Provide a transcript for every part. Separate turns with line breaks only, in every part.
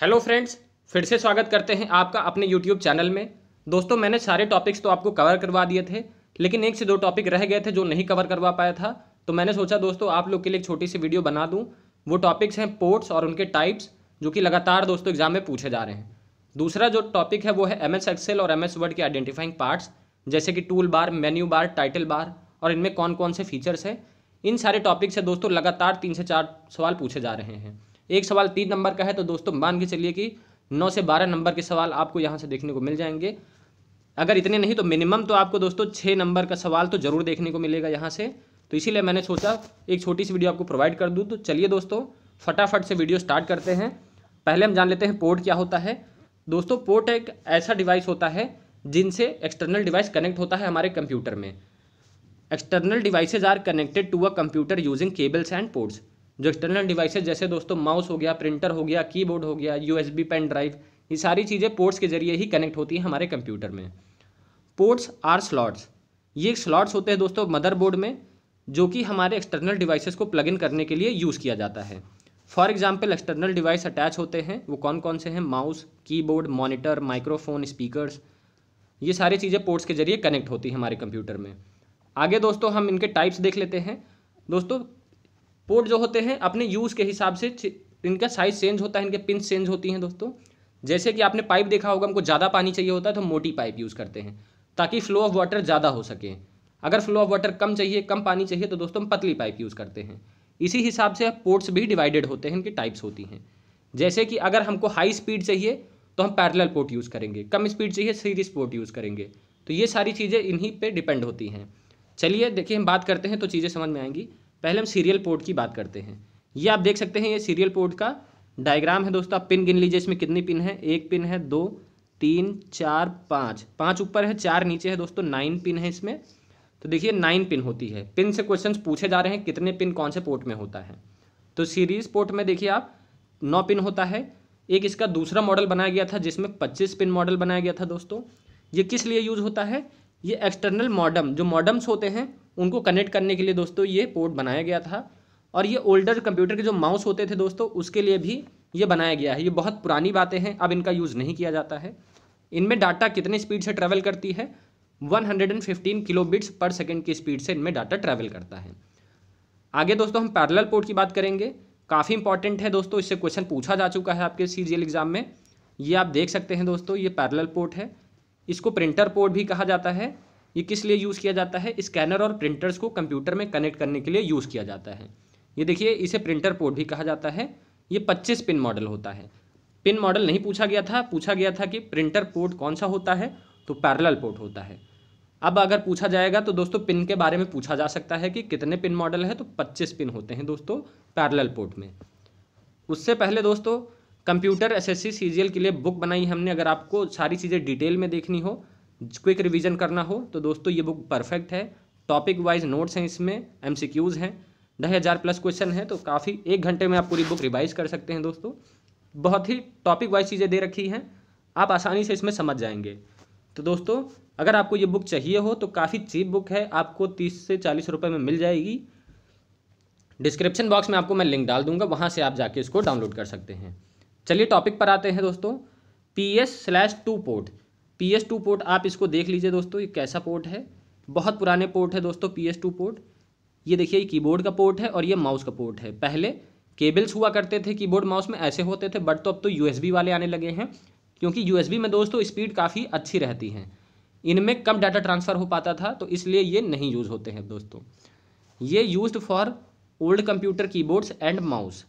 hello friends फिर से स्वागत करते हैं आपका अपने यूट्यूब चैनल में दोस्तों मैंने सारे टॉपिक्स तो आपको कवर करवा दिए थे लेकिन एक से दो टॉपिक रह गए थे जो नहीं कवर करवा पाया था तो मैंने सोचा दोस्तों आप लोग के लिए एक छोटी सी वीडियो बना दूँ वो टॉपिक्स हैं पोर्ट्स और उनके टाइप्स जो कि लगातार दोस्तों एग्जाम में पूछे जा रहे हैं दूसरा जो टॉपिक है वो है एम एस एक्सेल और एम एस वर्ड के आइडेंटिफाइंग पार्ट्स जैसे कि tool bar menu bar title bar और इनमें कौन कौन से फीचर्स हैं इन सारे टॉपिक्स से दोस्तों लगातार तीन से चार सवाल पूछे जा रहे हैं एक सवाल तीन नंबर का है तो दोस्तों मान के चलिए कि नौ से बारह नंबर के सवाल आपको यहाँ से देखने को मिल जाएंगे अगर इतने नहीं तो मिनिमम तो आपको दोस्तों छः नंबर का सवाल तो ज़रूर देखने को मिलेगा यहाँ से तो इसीलिए मैंने सोचा एक छोटी सी वीडियो आपको प्रोवाइड कर दूँ तो चलिए दोस्तों फटाफट से वीडियो स्टार्ट करते हैं पहले हम जान लेते हैं पोर्ट क्या होता है दोस्तों पोर्ट एक ऐसा डिवाइस होता है जिनसे एक्सटर्नल डिवाइस कनेक्ट होता है हमारे कंप्यूटर में external devices are connected to a computer using cables and ports जो एक्सटर्नल डिवाइसेज जैसे दोस्तों माउस हो गया प्रिंटर हो गया कीबोर्ड हो गया यू एस पेन ड्राइव ये सारी चीज़ें पोर्ट्स के जरिए ही कनेक्ट होती हैं हमारे कंप्यूटर में पोर्ट्स आर स्लॉट्स ये स्लॉट्स होते हैं दोस्तों मदरबोर्ड में जो कि हमारे एक्सटर्नल डिवाइसेज को प्लग इन करने के लिए यूज़ किया जाता है for example external device attach होते हैं वो कौन कौन से हैं mouse keyboard monitor microphone speakers ये सारी चीज़ें पोर्ट्स के जरिए कनेक्ट होती हैं हमारे कंप्यूटर में आगे दोस्तों हम इनके टाइप्स देख लेते हैं दोस्तों पोर्ट जो होते हैं अपने यूज़ के हिसाब से इनका साइज चेंज होता है इनके पिन चेंज होती हैं दोस्तों जैसे कि आपने पाइप देखा होगा हमको ज़्यादा पानी चाहिए होता है तो मोटी पाइप यूज़ करते हैं ताकि फ्लो ऑफ वाटर ज़्यादा हो सके अगर फ्लो ऑफ वाटर कम चाहिए कम पानी चाहिए तो दोस्तों हम पतली पाइप यूज़ करते हैं इसी हिसाब से पोर्ट्स भी डिवाइडेड होते हैं इनकी टाइप्स होती हैं जैसे कि अगर हमको हाई स्पीड चाहिए तो हम पैरेलल पोर्ट यूज़ करेंगे कम स्पीड चाहिए सीरीज पोर्ट यूज़ करेंगे तो ये सारी चीज़ें इन्हीं पर डिपेंड होती हैं चलिए देखिए हम बात करते हैं तो चीज़ें समझ में आएंगी पहले हम सीरियल पोर्ट की बात करते हैं ये आप देख सकते हैं ये सीरियल पोर्ट का डायग्राम है दोस्तों आप पिन गिन लीजिए इसमें कितनी पिन है एक पिन है दो तीन चार पाँच पाँच ऊपर है चार नीचे है दोस्तों नाइन पिन है इसमें तो देखिए नाइन पिन होती है पिन से क्वेश्चन पूछे जा रहे हैं कितने पिन कौन से पोर्ट में होता है तो सीरीज पोर्ट में देखिए आप नौ पिन होता है एक इसका दूसरा मॉडल बनाया गया था जिसमें पच्चीस पिन मॉडल बनाया गया था दोस्तों ये किस लिए यूज़ होता है ये एक्सटर्नल मॉडम जो मॉडम्स होते हैं उनको कनेक्ट करने के लिए दोस्तों ये पोर्ट बनाया गया था और ये ओल्डर कंप्यूटर के जो माउस होते थे दोस्तों उसके लिए भी ये बनाया गया है ये बहुत पुरानी बातें हैं अब इनका यूज़ नहीं किया जाता है इनमें डाटा कितने स्पीड से ट्रैवल करती है 115 किलोबिट्स पर सेकेंड की स्पीड से इनमें डाटा ट्रैवल करता है आगे दोस्तों हम पैरेलल पोर्ट की बात करेंगे काफ़ी इंपॉर्टेंट है दोस्तों इससे क्वेश्चन पूछा जा चुका है आपके सी एग्ज़ाम में ये आप देख सकते हैं दोस्तों ये पैरल पोर्ट है इसको प्रिंटर पोर्ट भी कहा जाता है ये किस लिए यूज़ किया जाता है स्कैनर और प्रिंटर्स को कंप्यूटर में कनेक्ट करने के लिए यूज़ किया जाता है ये देखिए इसे प्रिंटर पोर्ट भी कहा जाता है ये पच्चीस पिन मॉडल होता है पिन मॉडल नहीं पूछा गया था पूछा गया था कि प्रिंटर पोर्ट कौन सा होता है तो पैरल पोर्ट होता है अब अगर पूछा जाएगा तो दोस्तों पिन के बारे में पूछा जा सकता है कि कितने पिन मॉडल है तो 25 पिन होते हैं दोस्तों पैरल पोर्ट में उससे पहले दोस्तों कंप्यूटर एसएससी एस के लिए बुक बनाई हमने अगर आपको सारी चीज़ें डिटेल में देखनी हो क्विक रिवीजन करना हो तो दोस्तों ये बुक परफेक्ट है टॉपिक वाइज नोट्स हैं इसमें एमसीक्यूज़ हैं ढाई हज़ार प्लस क्वेश्चन हैं तो काफ़ी एक घंटे में आप पूरी बुक रिवाइज कर सकते हैं दोस्तों बहुत ही टॉपिक वाइज चीज़ें दे रखी हैं आप आसानी से इसमें समझ जाएंगे तो दोस्तों अगर आपको ये बुक चाहिए हो तो काफ़ी चीप बुक है आपको तीस से चालीस रुपये में मिल जाएगी डिस्क्रिप्शन बॉक्स में आपको मैं लिंक डाल दूंगा वहाँ से आप जाके इसको डाउनलोड कर सकते हैं चलिए टॉपिक पर आते हैं दोस्तों P S slash two port P S two port आप इसको देख लीजिए दोस्तों ये कैसा पोर्ट है बहुत पुराने पोर्ट है दोस्तों पी एस टू पोर्ट ये देखिए की कीबोर्ड का पोर्ट है और ये माउस का पोर्ट है पहले केबल्स हुआ करते थे कीबोर्ड माउस में ऐसे होते थे बट तो अब तो बी वाले आने लगे हैं क्योंकि बी में दोस्तों स्पीड काफ़ी अच्छी रहती है इनमें कम डाटा ट्रांसफ़र हो पाता था तो इसलिए ये नहीं यूज़ होते हैं दोस्तों ये use for old computer keyboards and mouse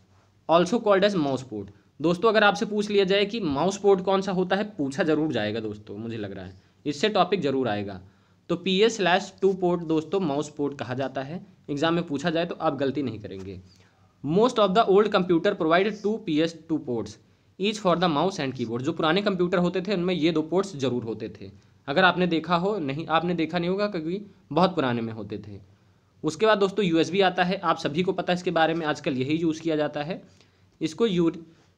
also called as mouse port दोस्तों अगर आपसे पूछ लिया जाए कि माउस पोर्ट कौन सा होता है पूछा जरूर जाएगा दोस्तों मुझे लग रहा है इससे टॉपिक जरूर आएगा तो P S slash two port दोस्तों माउस पोर्ट कहा जाता है एग्जाम में पूछा जाए तो आप गलती नहीं करेंगे most of the old computer provide two P S two ports each for the mouse and keyboard जो पुराने कंप्यूटर होते थे उनमें ये दो पोर्ट्स जरूर होते थे अगर आपने देखा हो नहीं आपने देखा नहीं होगा क्योंकि बहुत पुराने में होते थे उसके बाद दोस्तों यू आता है आप सभी को पता है इसके बारे में आजकल यही यूज़ किया जाता है इसको यू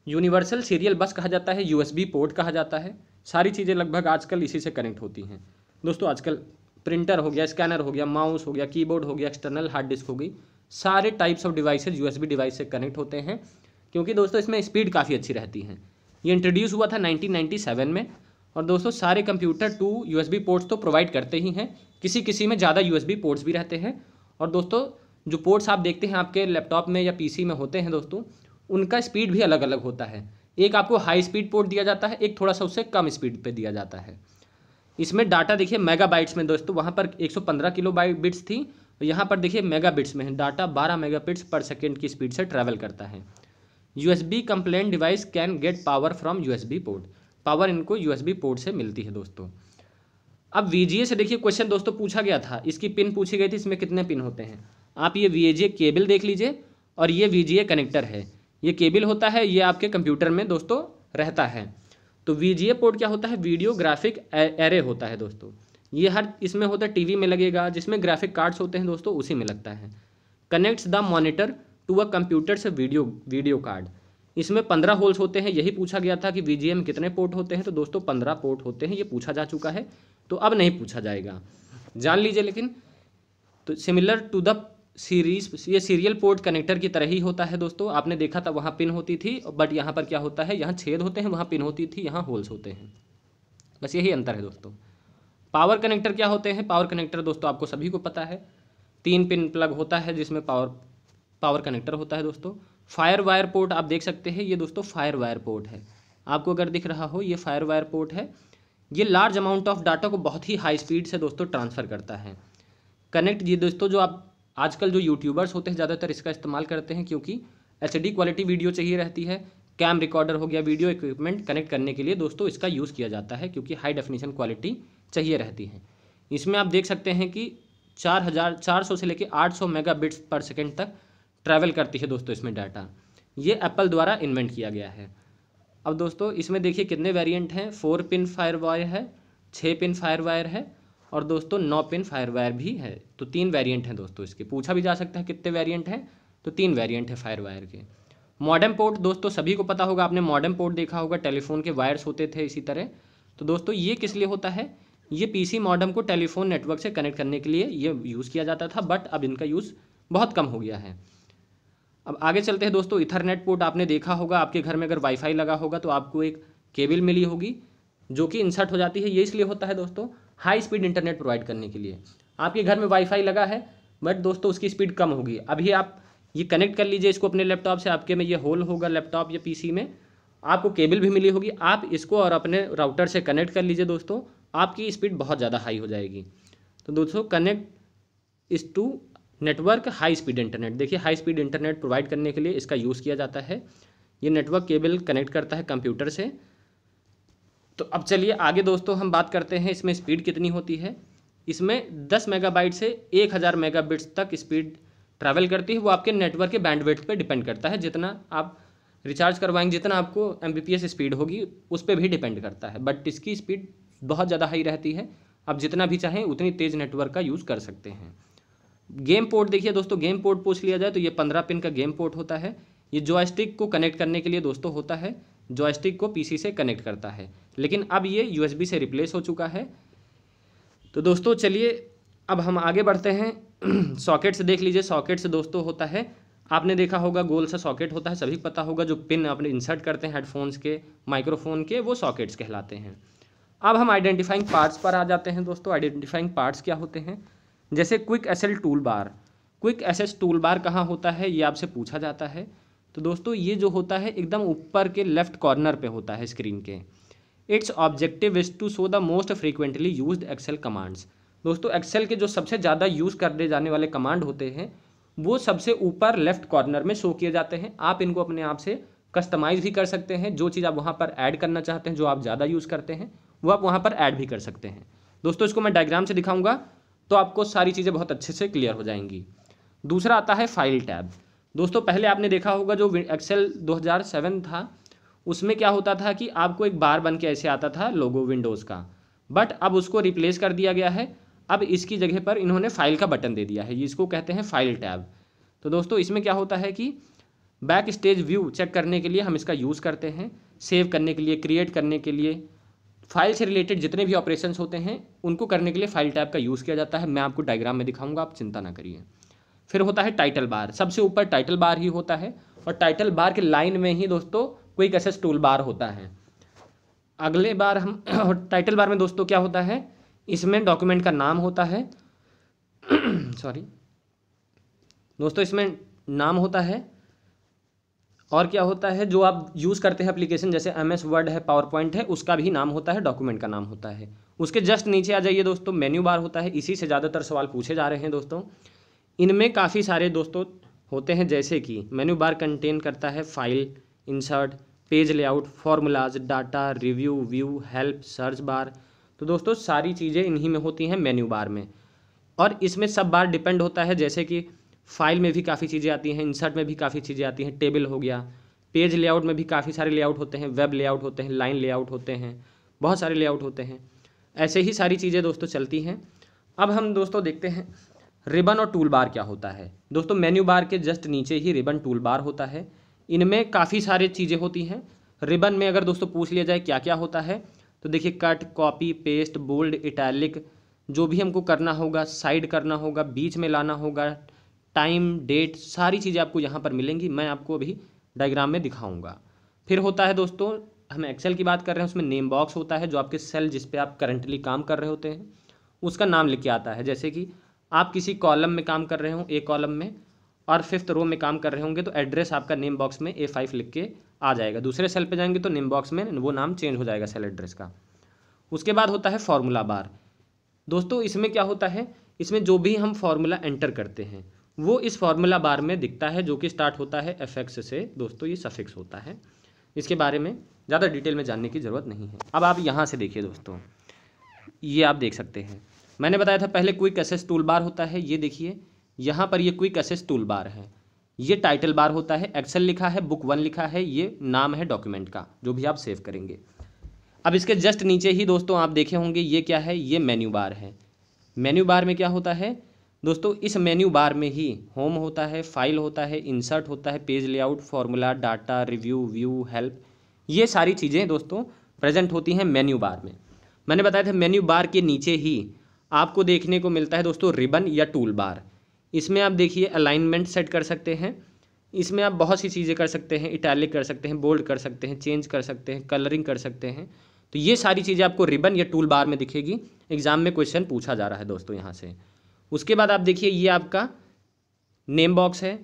यूनिवर्सल सीरियल बस कहा जाता है यूएसबी पोर्ट कहा जाता है सारी चीज़ें लगभग आजकल इसी से कनेक्ट होती हैं दोस्तों आजकल प्रिंटर हो गया स्कैनर हो गया माउस हो गया कीबोर्ड हो गया एक्सटर्नल हार्ड डिस्क हो गई सारे types of devices USB device से कनेक्ट होते हैं क्योंकि दोस्तों इसमें स्पीड काफ़ी अच्छी रहती है ये इंट्रोड्यूस हुआ था 1997 में और दोस्तों सारे कंप्यूटर टू यू पोर्ट्स तो प्रोवाइड करते ही हैं किसी किसी में ज़्यादा यू पोर्ट्स भी रहते हैं और दोस्तों जो पोर्ट्स आप देखते हैं आपके लैपटॉप में या पीसी में होते हैं दोस्तों उनका स्पीड भी अलग अलग होता है एक आपको हाई स्पीड पोर्ट दिया जाता है एक थोड़ा सा उससे कम स्पीड पे दिया जाता है इसमें डाटा देखिए मेगाबाइट्स में दोस्तों वहाँ पर 115 किलो बिट्स थी यहाँ पर देखिए मेगाबिट्स में डाटा 12 मेगाबिट्स पर सेकेंड की स्पीड से ट्रैवल करता है U S B compliant device can get power from U S B port power इनको यू एस बी पोर्ट से मिलती है दोस्तों अब वी जी ए से देखिए क्वेश्चन दोस्तों पूछा गया था इसकी पिन पूछी गई थी इसमें कितने पिन होते हैं आप ये V A ji A cable देख लीजिए और ये वी जी ए कनेक्टर है ये केबल होता है ये आपके कंप्यूटर में दोस्तों रहता है तो वी पोर्ट क्या होता है वीडियो ग्राफिक एरे होता है दोस्तों ये हर इसमें होता है टीवी में लगेगा जिसमें ग्राफिक कार्ड्स होते हैं दोस्तों उसी में लगता है connects the monitor to a computer से वीडियो वीडियो कार्ड इसमें पंद्रह होल्स होते हैं यही पूछा गया था कि वी कितने पोर्ट होते हैं तो दोस्तों पंद्रह पोर्ट होते हैं ये पूछा जा चुका है तो अब नहीं पूछा जाएगा जान लीजिए लेकिन तो सिमिलर टू द सीरीज ये सीरियल पोर्ट कनेक्टर की तरह ही होता है दोस्तों आपने देखा था वहाँ पिन होती थी बट यहाँ पर क्या होता है यहाँ छेद होते हैं वहाँ पिन होती थी यहाँ होल्स होते हैं बस यही अंतर है दोस्तों पावर कनेक्टर क्या होते हैं पावर कनेक्टर दोस्तों आपको सभी को पता है तीन पिन प्लग होता है जिसमें पावर पावर कनेक्टर होता है दोस्तों फायर वायर पोर्ट आप देख सकते हैं ये दोस्तों फायर वायर पोर्ट है आपको अगर दिख रहा हो ये फायर वायर पोर्ट है ये लार्ज अमाउंट ऑफ डाटा को बहुत ही हाई स्पीड से दोस्तों ट्रांसफ़र करता है कनेक्ट ये दोस्तों जो आप आजकल जो यूट्यूबर्स होते हैं ज़्यादातर इसका इस्तेमाल करते हैं क्योंकि एच क्वालिटी वीडियो चाहिए रहती है कैम रिकॉर्डर हो गया वीडियो इक्विपमेंट कनेक्ट करने के लिए दोस्तों इसका यूज़ किया जाता है क्योंकि हाई डेफिनेशन क्वालिटी चाहिए रहती है इसमें आप देख सकते हैं कि चार हज़ार चार सौ से लेकर आठ सौ मेगा बिट्स पर सेकेंड तक ट्रैवल करती है दोस्तों इसमें डाटा ये एप्पल द्वारा इन्वेंट किया गया है अब दोस्तों इसमें देखिए कितने वेरिएंट हैं फोर पिन फायर वायर है छः पिन फायर वायर है और दोस्तों नौ पिन फायर वायर भी है तो तीन वेरिएंट हैं दोस्तों इसके पूछा भी जा सकता है कितने वेरिएंट हैं तो तीन वेरिएंट है फायर वायर के मॉडर्न पोर्ट दोस्तों सभी को पता होगा आपने मॉडर्न पोर्ट देखा होगा टेलीफोन के वायर्स होते थे इसी तरह तो दोस्तों ये किस लिए होता है ये पी सी को टेलीफोन नेटवर्क से कनेक्ट करने के लिए ये यूज़ किया जाता था बट अब इनका यूज़ बहुत कम हो गया है अब आगे चलते हैं दोस्तों इथरनेट पोर्ट आपने देखा होगा आपके घर में अगर वाईफाई लगा होगा तो आपको एक केबल मिली होगी जो कि इंसर्ट हो जाती है ये इसलिए होता है दोस्तों हाई स्पीड इंटरनेट प्रोवाइड करने के लिए आपके घर में वाईफाई लगा है बट दोस्तों उसकी स्पीड कम होगी अभी आप ये कनेक्ट कर लीजिए इसको अपने लैपटॉप से आपके में ये होल होगा लैपटॉप या पीसी में आपको केबल भी मिली होगी आप इसको और अपने राउटर से कनेक्ट कर लीजिए दोस्तों आपकी स्पीड बहुत ज़्यादा हाई हो जाएगी तो दोस्तों connect is to network high speed internet देखिए हाई स्पीड इंटरनेट प्रोवाइड करने के लिए इसका यूज़ किया जाता है ये नेटवर्क केबल कनेक्ट करता है कंप्यूटर से तो अब चलिए आगे दोस्तों हम बात करते हैं इसमें स्पीड कितनी होती है इसमें 10 मेगाबाइट से 1000 मेगाबिट्स तक स्पीड ट्रैवल करती है वो आपके नेटवर्क के बैंडविड्थ पे डिपेंड करता है जितना आप रिचार्ज करवाएंगे जितना आपको एम स्पीड होगी उस पर भी डिपेंड करता है बट इसकी स्पीड बहुत ज़्यादा हाई रहती है आप जितना भी चाहें उतनी तेज़ नेटवर्क का यूज़ कर सकते हैं गेम पोर्ट देखिए दोस्तों गेम पोर्ट पूछ लिया जाए तो ये पंद्रह पिन का गेम पोर्ट होता है ये जॉयस्टिक को कनेक्ट करने के लिए दोस्तों होता है जॉयस्टिक को पीसी से कनेक्ट करता है लेकिन अब ये यू से रिप्लेस हो चुका है तो दोस्तों चलिए अब हम आगे बढ़ते हैं सॉकेट्स देख लीजिए सॉकेट्स दोस्तों होता है आपने देखा होगा गोल सा सॉकेट होता है सभी पता होगा जो पिन आपने इंसर्ट करते हैं हेडफोन्स के माइक्रोफोन के वो सॉकेट्स कहलाते हैं अब हम आइडेंटिफाइंग पार्ट्स पर आ जाते हैं दोस्तों आइडेंटिफाइंग पार्ट्स क्या होते हैं जैसे quick L tool bar quick access tool bar कहाँ होता है ये आपसे पूछा जाता है तो दोस्तों ये जो होता है एकदम ऊपर के लेफ्ट कॉर्नर पर होता है स्क्रीन के its objective is to show the most frequently use Excel commands दोस्तों एक्सेल के जो सबसे ज़्यादा यूज़ करे जाने वाले कमांड होते हैं वो सबसे ऊपर लेफ्ट कॉर्नर में शो किए जाते हैं आप इनको अपने आप से कस्टमाइज भी कर सकते हैं जो चीज़ आप वहाँ पर ऐड करना चाहते हैं जो आप ज़्यादा यूज़ करते हैं वो आप वहाँ पर ऐड भी कर सकते हैं दोस्तों इसको मैं डायग्राम से दिखाऊंगा तो आपको सारी चीज़ें बहुत अच्छे से क्लियर हो जाएंगी दूसरा आता है फाइल टैब दोस्तों पहले आपने देखा होगा जो एक्सेल दो था उसमें क्या होता था कि आपको एक बार बन के ऐसे आता था लोगो विंडोज़ का बट अब उसको रिप्लेस कर दिया गया है अब इसकी जगह पर इन्होंने फाइल का बटन दे दिया है इसको कहते हैं फाइल टैब तो दोस्तों इसमें क्या होता है कि बैक स्टेज व्यू चेक करने के लिए हम इसका यूज़ करते हैं सेव करने के लिए क्रिएट करने के लिए फाइल से रिलेटेड जितने भी ऑपरेशन होते हैं उनको करने के लिए फाइल टैब का यूज़ किया जाता है मैं आपको डायग्राम में दिखाऊंगा आप चिंता ना करिए फिर होता है टाइटल बार सबसे ऊपर टाइटल बार ही होता है और टाइटल बार के लाइन में ही दोस्तों क्विक एसेस टूल बार होता है अगले बार हम टाइटल बार में दोस्तों क्या होता है इसमें डॉक्यूमेंट का नाम होता है सॉरी दोस्तों इसमें नाम होता है और क्या होता है जो आप यूज़ करते हैं एप्लीकेशन जैसे एम एस वर्ड है पावर पॉइंट है उसका भी नाम होता है डॉक्यूमेंट का नाम होता है उसके जस्ट नीचे आ जाइए दोस्तों मेन्यू बार होता है इसी से ज़्यादातर सवाल पूछे जा रहे हैं दोस्तों इनमें काफ़ी सारे दोस्तों होते हैं जैसे कि मेन्यू बार कंटेन करता है file insert page layout formulas data review view help search bar तो दोस्तों सारी चीज़ें इन्हीं में होती हैं मेन्यू बार में और इसमें सब बार डिपेंड होता है जैसे कि फाइल में भी काफ़ी चीज़ें आती हैं इंसर्ट में भी काफ़ी चीज़ें आती हैं टेबल हो गया पेज लेआउट में भी काफ़ी सारे लेआउट होते हैं वेब लेआउट होते हैं लाइन लेआउट होते हैं बहुत सारे लेआउट होते हैं ऐसे ही सारी चीज़ें दोस्तों चलती हैं अब हम दोस्तों देखते हैं रिबन और टूल बार क्या होता है दोस्तों मेन्यू बार के जस्ट नीचे ही रिबन टूल बार होता है इनमें काफ़ी सारी चीज़ें होती हैं रिबन में अगर दोस्तों पूछ लिया जाए क्या क्या होता है तो देखिए cut copy paste bold italic जो भी हमको करना होगा साइड करना होगा बीच में लाना होगा टाइम डेट सारी चीज़ें आपको यहाँ पर मिलेंगी मैं आपको अभी डायग्राम में दिखाऊंगा फिर होता है दोस्तों हम एक्सेल की बात कर रहे हैं उसमें नेम बॉक्स होता है जो आपके सेल जिस पे आप करंटली काम कर रहे होते हैं उसका नाम लिख के आता है जैसे कि आप किसी कॉलम में काम कर रहे हो एक कॉलम में और फिफ्थ रो में काम कर रहे होंगे तो एड्रेस आपका नेम बॉक्स में ए फाइव लिख के आ जाएगा दूसरे सेल पे जाएंगे तो नेम बॉक्स में वो नाम चेंज हो जाएगा सेल एड्रेस का उसके बाद होता है फार्मूला बार दोस्तों इसमें क्या होता है इसमें जो भी हम फार्मूला एंटर करते हैं वो इस फार्मूला बार में दिखता है जो कि स्टार्ट होता है एफ एक्स से दोस्तों ये सफिक्स होता है इसके बारे में ज़्यादा डिटेल में जानने की ज़रूरत नहीं है अब आप यहाँ से देखिए दोस्तों ये आप देख सकते हैं मैंने बताया था पहले क्विक एसेस टूल बार होता है ये देखिए यहाँ पर ये क्विक एसेस टूल बार है ये टाइटल बार होता है एक्सेल लिखा है बुक वन लिखा है ये नाम है डॉक्यूमेंट का जो भी आप सेव करेंगे अब इसके जस्ट नीचे ही दोस्तों आप देखे होंगे ये क्या है ये मेन्यू बार है मेन्यू बार में क्या होता है दोस्तों इस मेन्यू बार में ही होम होता है फाइल होता है इंसर्ट होता है page layout formula data review view help ये सारी चीज़ें दोस्तों प्रेजेंट होती हैं मेन्यू बार में मैंने बताया था मेन्यू बार के नीचे ही आपको देखने को मिलता है दोस्तों रिबन या टूल बार इसमें आप देखिए अलाइनमेंट सेट कर सकते हैं इसमें आप बहुत सी चीज़ें कर सकते हैं इटैलिक कर सकते हैं बोल्ड कर सकते हैं चेंज कर सकते हैं कलरिंग कर सकते हैं तो ये सारी चीज़ें आपको रिबन या टूल बार में दिखेगी एग्जाम में क्वेश्चन पूछा जा रहा है दोस्तों यहाँ से उसके बाद आप देखिए ये आपका नेम बॉक्स है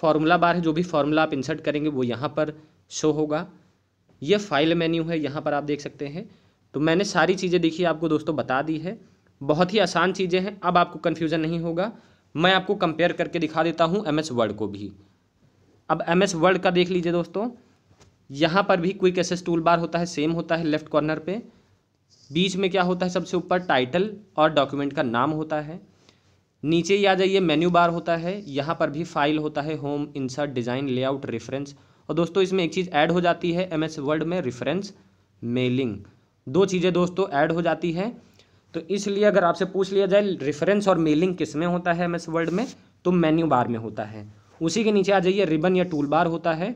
फॉर्मूला बार है जो भी फॉर्मूला आप इंसर्ट करेंगे वो यहाँ पर शो होगा ये फाइल मेन्यू है यहाँ पर आप देख सकते हैं तो मैंने सारी चीज़ें देखिए आपको दोस्तों बता दी है बहुत ही आसान चीज़ें हैं अब आपको कन्फ्यूज़न नहीं होगा मैं आपको कंपेयर करके दिखा देता हूँ एम एस वर्ड को भी अब एम एस वर्ड का देख लीजिए दोस्तों यहाँ पर भी क्विक एसेस टूल बार होता है सेम होता है लेफ्ट कॉर्नर पे बीच में क्या होता है सबसे ऊपर टाइटल और डॉक्यूमेंट का नाम होता है नीचे ही आ जाइए मेन्यू बार होता है यहाँ पर भी फाइल होता है home insert design layout reference और दोस्तों इसमें एक चीज़ ऐड हो जाती है एम एस वर्ड में रेफरेंस मेलिंग दो चीज़ें दोस्तों ऐड हो जाती है तो इसलिए अगर आपसे पूछ लिया जाए रेफरेंस और मेलिंग किस में होता है एमएस वर्ड में तो मेन्यू बार में होता है उसी के नीचे आ जाइए रिबन या टूल बार होता है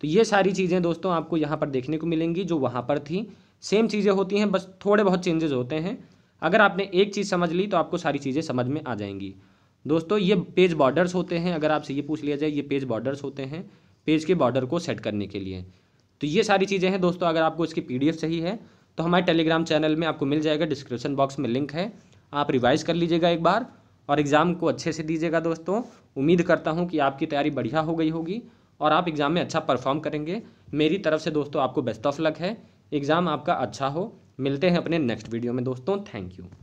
तो ये सारी चीज़ें दोस्तों आपको यहाँ पर देखने को मिलेंगी जो वहाँ पर थी सेम चीज़ें होती हैं बस थोड़े बहुत चेंजेस होते हैं अगर आपने एक चीज़ समझ ली तो आपको सारी चीज़ें समझ में आ जाएंगी दोस्तों ये पेज बॉर्डर्स होते हैं अगर आपसे ये पूछ लिया जाए ये पेज बॉर्डर्स होते हैं पेज के बॉर्डर को सेट करने के लिए तो ये सारी चीज़ें हैं दोस्तों अगर आपको इसकी पी चाहिए है तो हमारे टेलीग्राम चैनल में आपको मिल जाएगा डिस्क्रिप्शन बॉक्स में लिंक है आप रिवाइज़ कर लीजिएगा एक बार और एग्ज़ाम को अच्छे से दीजिएगा दोस्तों उम्मीद करता हूँ कि आपकी तैयारी बढ़िया हो गई होगी और आप एग्ज़ाम में अच्छा परफॉर्म करेंगे मेरी तरफ से दोस्तों आपको बेस्ट ऑफ लक है एग्ज़ाम आपका अच्छा हो मिलते हैं अपने नेक्स्ट वीडियो में दोस्तों थैंक यू